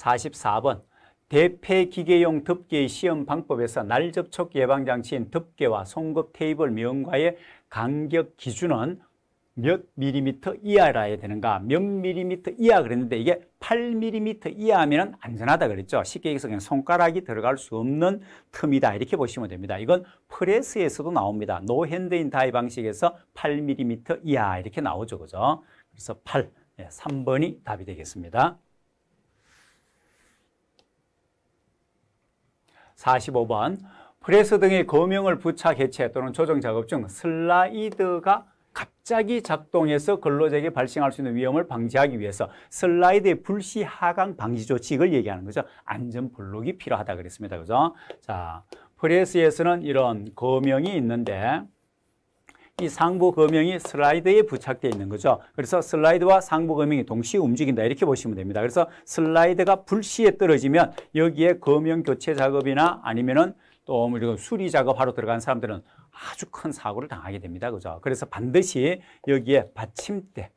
44번 대폐기계용 덮개 시험 방법에서 날접촉 예방장치인 덮개와 송급 테이블 면과의 간격 기준은 몇 밀리미터 이하라야 되는가 몇 밀리미터 이하 그랬는데 이게 8밀리미터 이하면 안전하다 그랬죠 쉽게 얘기해서 그냥 손가락이 들어갈 수 없는 틈이다 이렇게 보시면 됩니다 이건 프레스에서도 나옵니다 노핸드인 다이 방식에서 8밀리미터 이하 이렇게 나오죠 그죠 그래서 8, 3번이 예, 답이 되겠습니다 45번 프레스 등의 거명을 부착 해체 또는 조정 작업 중 슬라이드가 갑자기 작동해서 근로자에게 발생할 수 있는 위험을 방지하기 위해서 슬라이드의 불시 하강 방지 조치를 얘기하는 거죠. 안전 블록이 필요하다 그랬습니다. 그죠? 자, 프레스에서는 이런 거명이 있는데 이 상부검명이 슬라이드에 부착되어 있는 거죠. 그래서 슬라이드와 상부검명이 동시에 움직인다 이렇게 보시면 됩니다. 그래서 슬라이드가 불시에 떨어지면 여기에 검명 그 교체 작업이나 아니면은 또 우리가 뭐 수리 작업하러 들어간 사람들은 아주 큰 사고를 당하게 됩니다. 그죠? 그래서 반드시 여기에 받침대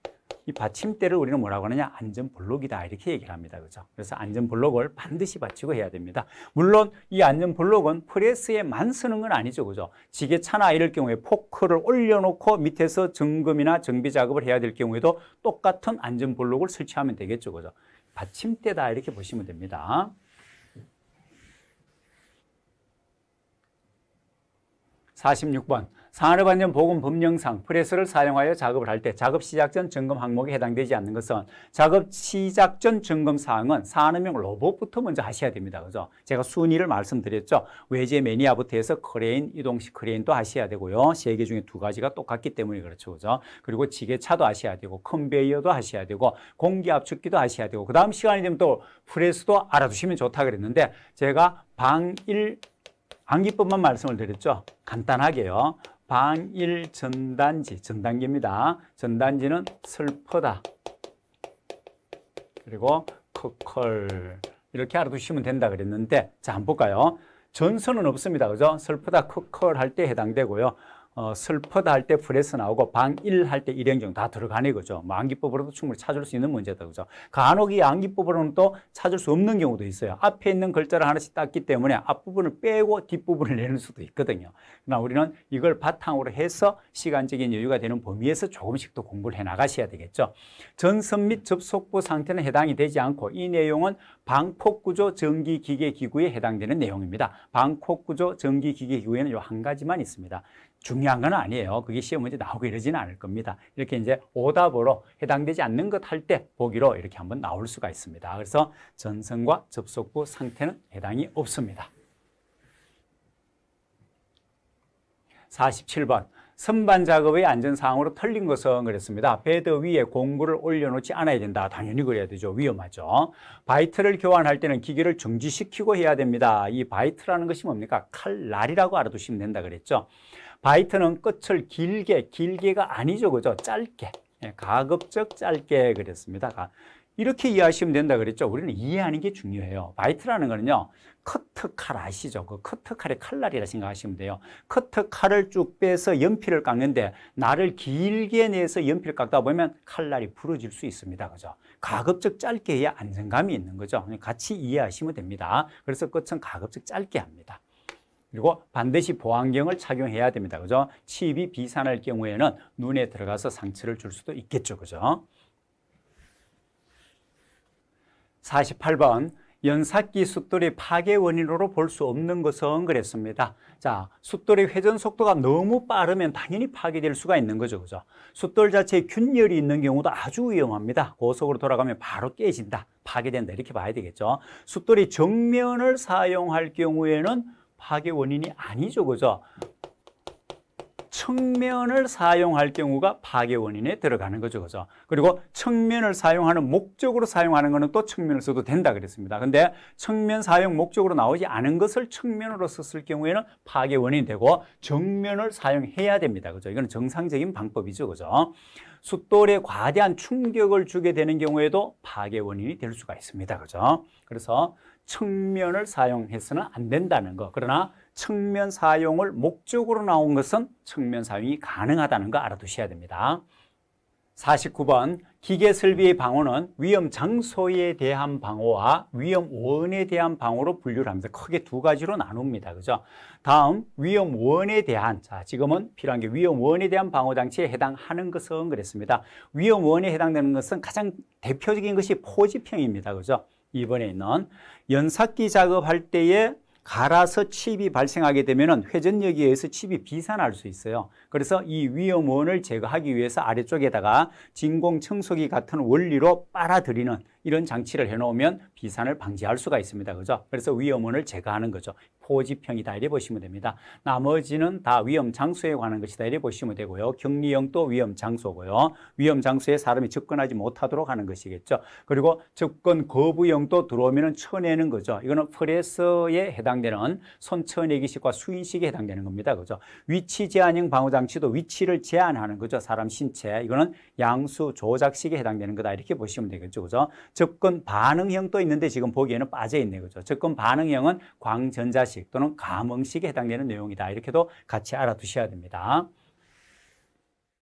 이 받침대를 우리는 뭐라고 하느냐? 안전 블록이다 이렇게 얘기를 합니다. 그죠? 그래서 안전 블록을 반드시 받치고 해야 됩니다. 물론 이 안전 블록은 프레스에만 쓰는 건 아니죠. 그죠? 지게차나 이럴 경우에 포크를 올려놓고 밑에서 점검이나 정비 작업을 해야 될 경우에도 똑같은 안전 블록을 설치하면 되겠죠. 그죠? 받침대다. 이렇게 보시면 됩니다. 4 6번 산업안전 보건 법령상 프레스를 사용하여 작업을 할 때 작업 시작 전 점검 항목에 해당되지 않는 것은 작업 시작 전 점검 사항은 산업용 로봇부터 먼저 하셔야 됩니다. 그죠? 제가 순위를 말씀드렸죠. 외제 매니아부터 해서 크레인, 이동식 크레인도 하셔야 되고요. 세 개 중에 두 가지가 똑같기 때문에 그렇죠. 그죠? 그리고 지게차도 하셔야 되고 컨베이어도 하셔야 되고 공기 압축기도 하셔야 되고 그다음 시간이 되면 또 프레스도 알아두시면 좋다 그랬는데 제가 방일 암기법만 말씀을 드렸죠. 간단하게요. 방일 전단지, 전단기입니다 전단지는 슬퍼다. 그리고 커컬 이렇게 알아두시면 된다 그랬는데 자, 한번 볼까요? 전선은 없습니다. 그죠? 슬프다, 커컬 할 때 해당되고요. 어, 슬퍼다 할 때 프레스 나오고 방일 할 때 일행정 다들어가네그죠뭐 암기법으로도 충분히 찾을 수 있는 문제다. 그죠. 간혹 이 암기법으로는 또 찾을 수 없는 경우도 있어요. 앞에 있는 글자를 하나씩 땄기 때문에 앞부분을 빼고 뒷부분을 내는 수도 있거든요. 그러나 우리는 이걸 바탕으로 해서 시간적인 여유가 되는 범위에서 조금씩 또 공부를 해 나가셔야 되겠죠. 전선 및 접속부 상태는 해당이 되지 않고 이 내용은 방폭구조 전기기계기구에 해당되는 내용입니다. 방폭구조 전기기계기구에는 이 한 가지만 있습니다. 중요한 건 아니에요. 그게 시험 문제 나오고 이러지는 않을 겁니다. 이렇게 이제 오답으로 해당되지 않는 것 할 때 보기로 이렇게 한번 나올 수가 있습니다. 그래서 전선과 접속부 상태는 해당이 없습니다. 47번 선반 작업의 안전사항으로 틀린 것은 그랬습니다. 배드 위에 공구를 올려놓지 않아야 된다. 당연히 그래야 되죠. 위험하죠. 바이트를 교환할 때는 기기를 정지시키고 해야 됩니다. 이 바이트라는 것이 뭡니까? 칼날이라고 알아두시면 된다 그랬죠. 바이트는 끝을 길게, 길게가 아니죠. 그죠? 짧게. 예, 가급적 짧게 그랬습니다. 이렇게 이해하시면 된다 그랬죠. 우리는 이해하는 게 중요해요. 바이트라는 거는요. 커트 칼 아시죠? 그 커트 칼의 칼날이라 생각하시면 돼요. 커트 칼을 쭉 빼서 연필을 깎는데 나를 길게 내서 연필 을 깎다 보면 칼날이 부러질 수 있습니다. 그죠? 가급적 짧게 해야 안정감이 있는 거죠. 같이 이해하시면 됩니다. 그래서 끝은 가급적 짧게 합니다. 그리고 반드시 보안경을 착용해야 됩니다. 그죠? 칩이 비산할 경우에는 눈에 들어가서 상처를 줄 수도 있겠죠. 그죠? 48번 연삭기 숫돌이 파괴 원인으로 볼 수 없는 것은 그랬습니다. 자, 숫돌의 회전 속도가 너무 빠르면 당연히 파괴될 수가 있는 거죠. 그죠? 숫돌 자체에 균열이 있는 경우도 아주 위험합니다. 고속으로 돌아가면 바로 깨진다. 파괴된다. 이렇게 봐야 되겠죠. 숫돌이 정면을 사용할 경우에는 파괴 원인이 아니죠. 그죠? 측면을 사용할 경우가 파괴 원인에 들어가는 거죠. 그죠? 그리고 측면을 사용하는 목적으로 사용하는 거는 또 측면을 써도 된다 그랬습니다. 근데 측면 사용 목적으로 나오지 않은 것을 측면으로 썼을 경우에는 파괴 원인이 되고 정면을 사용해야 됩니다. 그죠? 이건 정상적인 방법이죠. 그죠? 숫돌에 과대한 충격을 주게 되는 경우에도 파괴 원인이 될 수가 있습니다. 그죠? 그래서 측면을 사용해서는 안 된다는 거. 그러나 측면 사용을 목적으로 나온 것은 측면 사용이 가능하다는 거 알아두셔야 됩니다. 49번 기계 설비의 방어는 위험 장소에 대한 방어와 위험 원에 대한 방어로 분류를 하면서 크게 두 가지로 나눕니다. 그죠? 다음 위험 원에 대한 자 지금은 필요한 게 위험 원에 대한 방어 장치에 해당하는 것은 그랬습니다. 위험 원에 해당되는 것은 가장 대표적인 것이 포지평입니다. 그죠? 이번에 있는 연삭기 작업할 때에 갈아서 칩이 발생하게 되면 회전력에 의해서 칩이 비산할 수 있어요. 그래서 이 위험원을 제거하기 위해서 아래쪽에다가 진공 청소기 같은 원리로 빨아들이는 이런 장치를 해놓으면 비산을 방지할 수가 있습니다. 그죠? 그래서 위험원을 제거하는 거죠. 포지평이다 이래 보시면 됩니다. 나머지는 다 위험 장소에 관한 것이다 이래 보시면 되고요. 격리형도 위험 장소고요. 위험 장소에 사람이 접근하지 못하도록 하는 것이겠죠. 그리고 접근 거부형도 들어오면 쳐내는 거죠. 이거는 프레서에 해당되는 손 쳐내기식과 수인식에 해당되는 겁니다. 그죠? 위치 제한형 방어 장치도 위치를 제한하는 거죠. 사람 신체. 이거는 양수 조작식에 해당되는 거다 이렇게 보시면 되겠죠. 그죠? 접근 반응형도 있는데 지금 보기에는 빠져 있는 거죠. 접근 반응형은 광전자식 또는 감응식에 해당되는 내용이다. 이렇게도 같이 알아두셔야 됩니다.